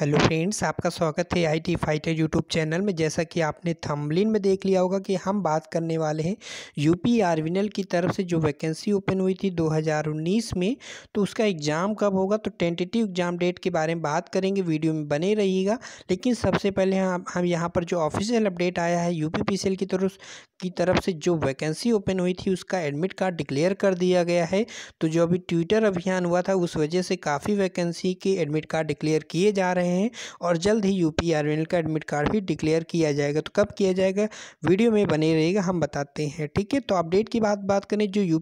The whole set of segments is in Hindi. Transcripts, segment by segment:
हेलो फ्रेंड्स आपका स्वागत है I T fighter YouTube channel में जैसा कि आपने थंबलिन में देख लिया होगा कि हम बात करने वाले हैं यूपी एल की तरफ से जो वैकेंसी ओपन हुई थी 2019 में तो उसका एग्ज़ाम कब होगा तो टेंटेटिव एग्ज़ाम डेट के बारे में बात करेंगे वीडियो में बने रहिएगा लेकिन सबसे पहले हम हम यहाँ पर जो ऑफिशियल अपडेट आया है यू पी की तरफ की तरफ से जो वैकेंसी ओपन हुई थी उसका एडमिट कार्ड डिक्लेयर कर दिया गया है तो जो अभी ट्विटर अभियान हुआ था उस वजह से काफ़ी वैकेंसी के एडमिट कार्ड डिक्लेयर किए जा रहे हैं रहे हैं और जल्द ही यू पी का एडमिट कार्ड भी डिक्लेयर किया जाएगा तो कब किया जाएगा वीडियो में बने रहेगा हम बताते हैं ठीक है तो अपडेट की बात बात करें जो यू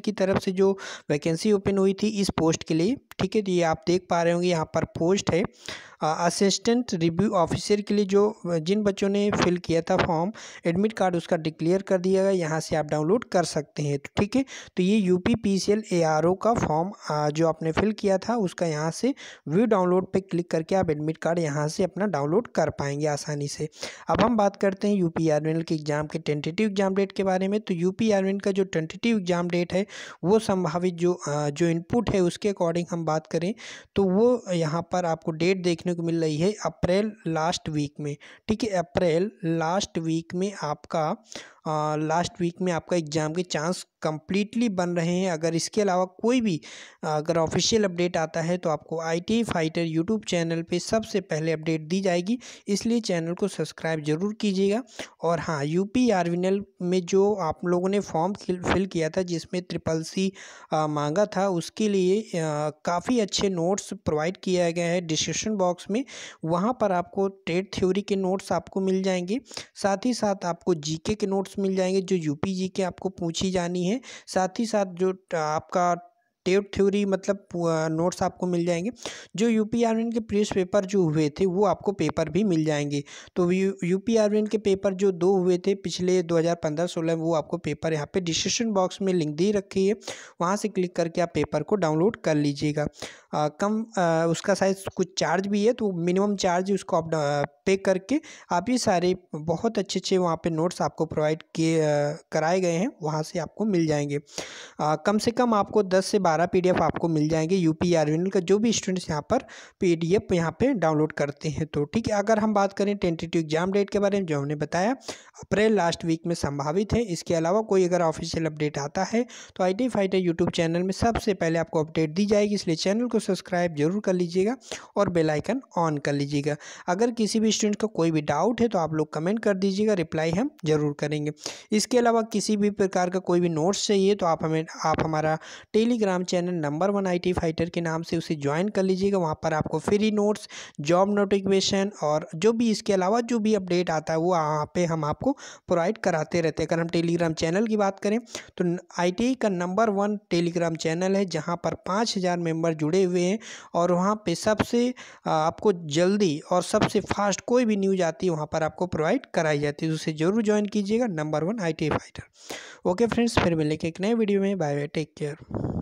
की तरफ से जो वैकेंसी ओपन हुई थी इस पोस्ट के लिए ठीक है ये आप देख पा रहे होंगे यहाँ पर पोस्ट है असिस्टेंट रिव्यू ऑफिसर के लिए जो जिन बच्चों ने फिल किया था फॉर्म एडमिट कार्ड उसका डिक्लेयर कर दिया गया यहाँ से आप डाउनलोड कर सकते हैं तो ठीक है तो ये U P P C L A R O का फॉर्म जो आपने फिल किया था उसका यहाँ से व्यू डाउनलोड पे क्लिक करके आप एडमिट कार्ड यहाँ से अपना डाउनलोड कर पाएंगे आसानी से अब हम बात करते हैं यू पी आर एन के एग्ज़ाम के टेंटेटिव एग्ज़ाम डेट के बारे में तो यू पी आर एन का जो टेंटेटिव एग्ज़ाम डेट है वो संभावित जो जो इनपुट है उसके अकॉर्डिंग हम बात करें तो वो यहाँ पर आपको डेट देखने को मिल रही है अप्रैल लास्ट वीक में ठीक है अप्रैल लास्ट वीक में आपका लास्ट वीक में आपका एग्ज़ाम के चांस कम्प्लीटली बन रहे हैं अगर इसके अलावा कोई भी अगर ऑफिशियल अपडेट आता है तो आपको आई फाइटर यूट्यूब चैनल पे सबसे पहले अपडेट दी जाएगी इसलिए चैनल को सब्सक्राइब जरूर कीजिएगा और हाँ यूपी एल में जो आप लोगों ने फॉर्म फिल किया था जिसमें ट्रिपल सी मांगा था उसके लिए काफ़ी अच्छे नोट्स प्रोवाइड किया गया है डिस्क्रिप्शन बॉक्स में वहाँ पर आपको ट्रेड थ्योरी के नोट्स आपको मिल जाएंगे साथ ही साथ आपको जी के नोट्स मिल जाएंगे जो यूपी जी के आपको पूछी जानी है साथ ही साथ जो आपका टेव थ्योरी मतलब नोट्स आपको मिल जाएंगे जो यू पी आर के प्रीवियस पेपर जो हुए थे वो आपको पेपर भी मिल जाएंगे तो यू पी आर के पेपर जो दो हुए थे पिछले 2015-16 वो आपको पेपर यहाँ पे डिस्क्रिप्शन बॉक्स में लिंक दी रखी है वहाँ से क्लिक करके आप पेपर को डाउनलोड कर लीजिएगा कम आ, उसका साइज़ कुछ चार्ज भी है तो मिनिमम चार्ज उसको आप पे करके आप ये सारे बहुत अच्छे अच्छे वहाँ पर नोट्स आपको प्रोवाइड किए कराए गए हैं वहाँ से आपको मिल जाएंगे आ, कम से कम आपको दस से बारह सारा पी आपको मिल जाएंगे यू पी का जो भी स्टूडेंट्स यहाँ पर पी डी एफ यहाँ पर डाउनलोड करते हैं तो ठीक है अगर हम बात करें टेंटेटिव एग्जाम डेट के बारे में जो हमने बताया अप्रैल लास्ट वीक में संभावित है इसके अलावा कोई अगर ऑफिशियल अपडेट आता है तो I T fighter YouTube channel में सबसे पहले आपको अपडेट दी जाएगी इसलिए चैनल को सब्सक्राइब जरूर कर लीजिएगा और बेलाइकन ऑन कर लीजिएगा अगर किसी भी स्टूडेंट का कोई भी डाउट है तो आप लोग कमेंट कर दीजिएगा रिप्लाई हम जरूर करेंगे इसके अलावा किसी भी प्रकार का कोई भी नोट्स चाहिए तो आप हमें आप हमारा Telegram channel number one IT fighter के नाम से उसे ज्वाइन कर लीजिएगा वहाँ पर आपको फ्री नोट्स जॉब नोटिफिकेशन और जो भी इसके अलावा जो भी अपडेट आता है वो वहाँ पे हम आपको प्रोवाइड कराते रहते हैं अगर हम टेलीग्राम चैनल की बात करें तो आई का नंबर वन टेलीग्राम चैनल है जहाँ पर पाँच हज़ार मेम्बर जुड़े हुए हैं और वहाँ पर सबसे आपको जल्दी और सबसे फास्ट कोई भी न्यूज आती है वहाँ पर आपको प्रोवाइड कराई जाती है तो उसे ज़रूर ज्वाइन कीजिएगा number one I fighter okay friends फिर मिलेंगे एक नए वीडियो में बाय बाय टेक केयर